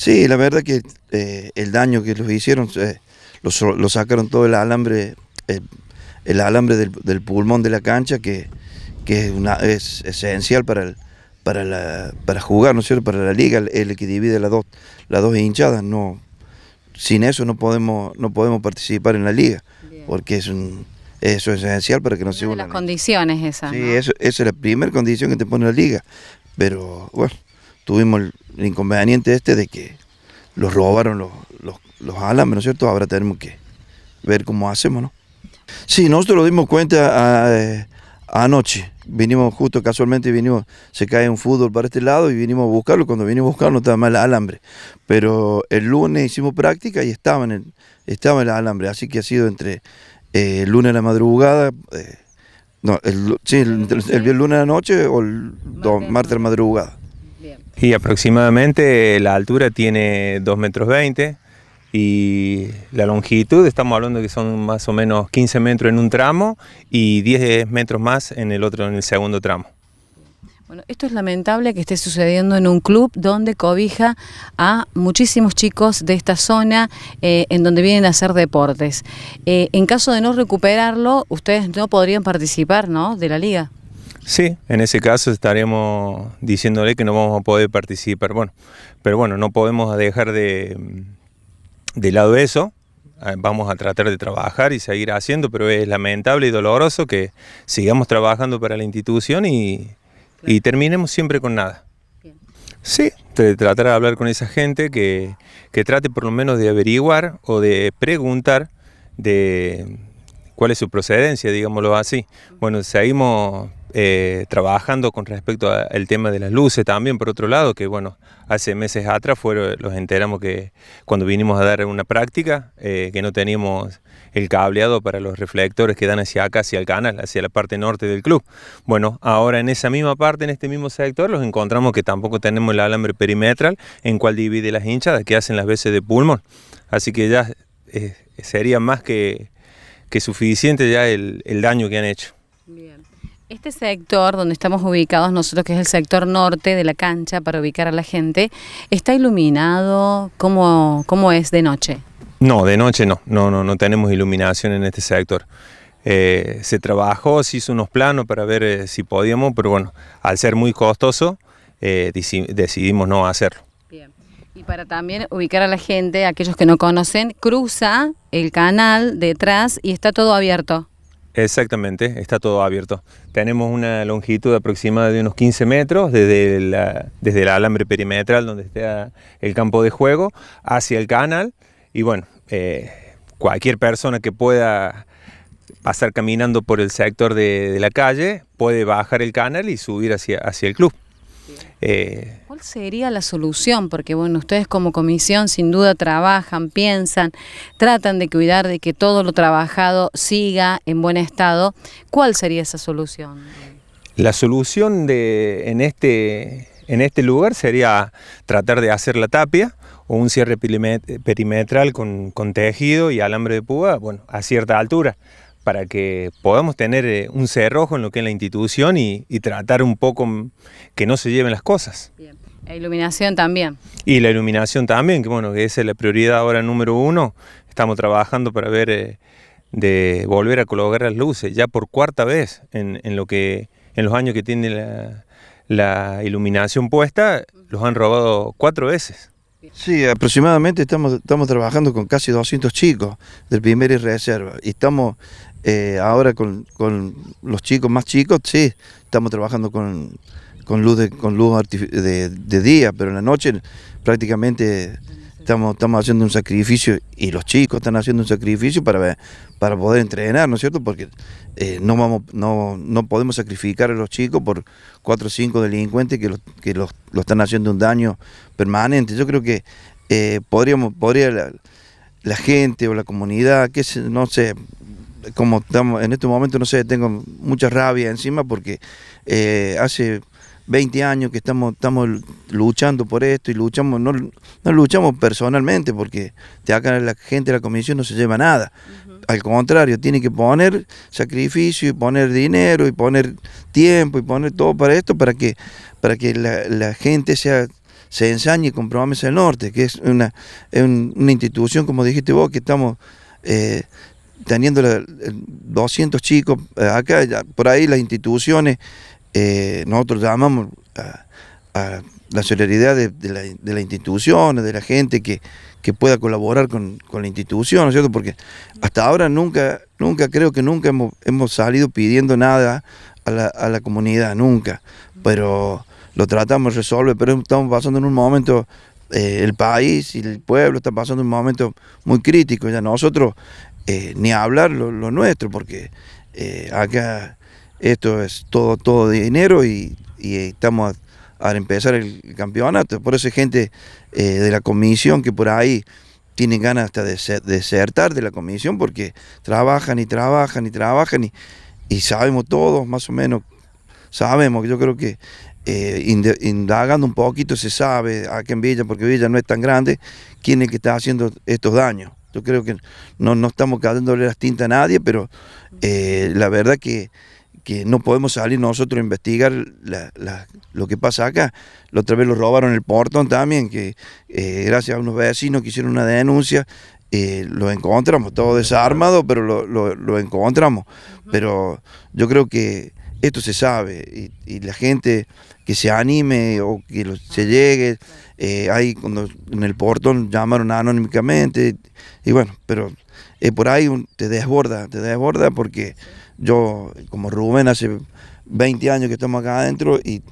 Sí, la verdad que eh, el daño que los hicieron, eh, los lo, sacaron todo el alambre, eh, el, alambre del, pulmón de la cancha, que, es, una, es esencial para, el, para, la, para jugar, ¿no es cierto? Para la liga, el, que divide las dos, las dos hinchadas, no, sin eso no podemos, no podemos participar en la liga, porque es eso es esencial para que nos de Las condiciones esas. Sí, eso, esa es la primera condición que te pone la liga, pero bueno tuvimos el, inconveniente este de que los robaron los, alambres, ¿no es cierto? Ahora tenemos que ver cómo hacemos, ¿no? Sí, nosotros lo dimos cuenta ah, eh, anoche. Vinimos justo casualmente, vinimos, se cae un fútbol para este lado y vinimos a buscarlo. Cuando vinimos a buscarlo no estaba mal el alambre. Pero el lunes hicimos práctica y estaba en el, alambre. Así que ha sido entre eh, el lunes a la madrugada, eh, no, el, sí, el, lunes a la noche o el martes a la madrugada. Y aproximadamente eh, la altura tiene 2 metros 20 y la longitud, estamos hablando que son más o menos 15 metros en un tramo y 10 metros más en el otro, en el segundo tramo. Bueno, esto es lamentable que esté sucediendo en un club donde cobija a muchísimos chicos de esta zona eh, en donde vienen a hacer deportes. Eh, en caso de no recuperarlo, ustedes no podrían participar ¿no? de la liga. Sí, en ese caso estaremos diciéndole que no vamos a poder participar. Bueno, pero bueno, no podemos dejar de, de lado eso. Ah, vamos a tratar de trabajar y seguir haciendo, pero es lamentable y doloroso que sigamos trabajando para la institución y, terminemos siempre con nada. Sí, tratar de hablar con esa gente que, que trate por lo menos de averiguar o de preguntar de cuál es su procedencia, digámoslo así. Bueno, seguimos eh, trabajando con respecto al tema de las luces también, por otro lado, que bueno, hace meses atrás fueron, los enteramos que cuando vinimos a dar una práctica, eh, que no teníamos el cableado para los reflectores que dan hacia acá, hacia el canal, hacia la parte norte del club. Bueno, ahora en esa misma parte, en este mismo sector, los encontramos que tampoco tenemos el alambre perimetral en cual divide las hinchadas que hacen las veces de pulmón. Así que ya eh, sería más que, suficiente ya el, el daño que han hecho. Bien. Este sector donde estamos ubicados nosotros, que es el sector norte de la cancha, para ubicar a la gente, ¿está iluminado? como cómo es de noche? No, de noche no, no, no, no tenemos iluminación en este sector. Eh, se trabajó, se hizo unos planos para ver eh, si podíamos, pero bueno, al ser muy costoso, eh, decidimos no hacerlo. Bien. Y para también ubicar a la gente, aquellos que no conocen, cruza el canal detrás y está todo abierto. Exactamente, está todo abierto. Tenemos una longitud aproximada de unos 15 metros desde, desde el alambre perimetral donde está el campo de juego hacia el canal y bueno, eh, cualquier persona que pueda pasar caminando por el sector de, de, la calle puede bajar el canal y subir hacia, hacia el club. Eh, ¿Cuál sería la solución? Porque bueno, ustedes como comisión sin duda trabajan, piensan, tratan de cuidar de que todo lo trabajado siga en buen estado. ¿Cuál sería esa solución? La solución este, en, este, lugar sería tratar de hacer la tapia o un cierre perimetral con, tejido y alambre de púa, bueno, a cierta altura para que podamos tener eh, un cerrojo en lo que es la institución y, tratar un poco que no se lleven las cosas. Bien. La e iluminación también. Y la iluminación también, que bueno, que es la prioridad ahora número uno. Estamos trabajando para ver eh, de volver a colocar las luces, ya por cuarta vez en, lo que, en los años que tiene la iluminación puesta, los han robado cuatro veces. Sí, aproximadamente estamos, estamos trabajando con casi 200 chicos del primer y reserva. Y estamos eh, ahora con, los chicos más chicos, sí, estamos trabajando con, luz, de, con luz de, día, pero en la noche prácticamente estamos, haciendo un sacrificio y los chicos están haciendo un sacrificio para, para poder entrenar, ¿no es cierto? Porque eh, no, vamos, no, podemos sacrificar a los chicos por cuatro o cinco delincuentes que, los, que los, están haciendo un daño permanente. Yo creo que eh, podríamos, podría la, gente o la comunidad, que no sé, como estamos en este momento, no sé, tengo mucha rabia encima porque eh, hace 20 años que estamos, luchando por esto y luchamos, no, no luchamos personalmente porque acá la gente de la comisión no se lleva nada. Al contrario, tiene que poner sacrificio y poner dinero y poner tiempo y poner todo para esto para que, para que la, gente sea se ensañe y comprobamos del norte, que es una, una institución, como dijiste vos, que estamos eh, teniendo 200 eh, chicos eh, acá, por ahí las instituciones eh, nosotros llamamos a, la solidaridad de, la, de la instituciones, de la gente que, pueda colaborar con, con, la institución, ¿no es cierto? Porque hasta ahora nunca, nunca creo que nunca hemos, salido pidiendo nada a la, a la, comunidad, nunca. Pero lo tratamos de resolver, pero estamos pasando en un momento, eh, el país y el pueblo están pasando en un momento muy crítico. Ya nosotros, eh, ni hablar lo, nuestro, porque eh, acá esto es todo, todo dinero y, estamos a empezar el campeonato. Por eso hay gente eh, de la comisión que por ahí tienen ganas hasta de desertar de la comisión porque trabajan y trabajan y trabajan y, sabemos todos más o menos, sabemos, yo creo que eh, indagando un poquito se sabe aquí en Villa, porque Villa no es tan grande, quién es el que está haciendo estos daños. Yo creo que no, estamos cayéndole las tintas a nadie, pero eh, la verdad que que no podemos salir nosotros a investigar lo que pasa acá. La otra vez lo robaron el portón también, que eh, gracias a unos vecinos que hicieron una denuncia, eh, lo encontramos, todo desarmado, pero lo, encontramos. Pero yo creo que esto se sabe y, la gente que se anime o que se llegue, eh, ahí cuando en el portón llamaron anónimamente, y bueno, pero eh, por ahí te desborda, te desborda porque yo, como Rubén, hace 20 años que estamos acá adentro y,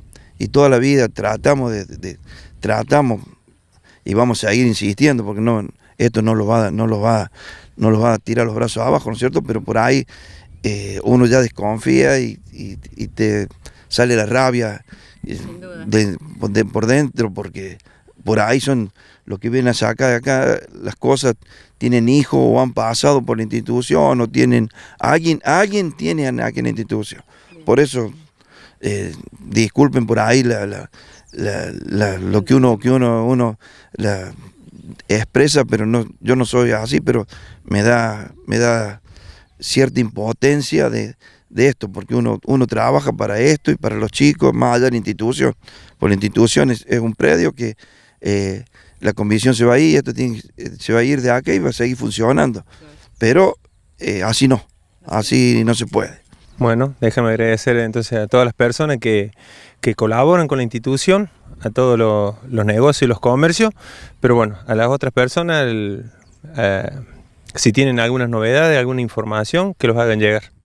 toda la vida tratamos de, tratamos y vamos a ir insistiendo porque no esto no lo va no lo va no lo va a tirar los brazos abajo, ¿no es cierto? Pero por ahí eh, uno ya desconfía y, te sale la rabia eh, de, por dentro porque por ahí son los que vienen a sacar acá las cosas, tienen hijos o han pasado por la institución o tienen, alguien, alguien tiene en la institución. Por eso, eh, disculpen por ahí lo que uno, que uno, uno expresa, pero no, yo no soy así, pero me da, me da cierta impotencia de, esto, porque uno, uno trabaja para esto y para los chicos, más allá de la institución, por la institución es un predio que eh, la comisión se va a ir, esto eh, se va a ir de acá y va a seguir funcionando. Pero eh, así no, así no se puede. Bueno, déjame agradecer entonces a todas las personas que, colaboran con la institución, a todos los, negocios y los comercios, pero bueno, a las otras personas, si tienen algunas novedades, alguna información, que los hagan llegar.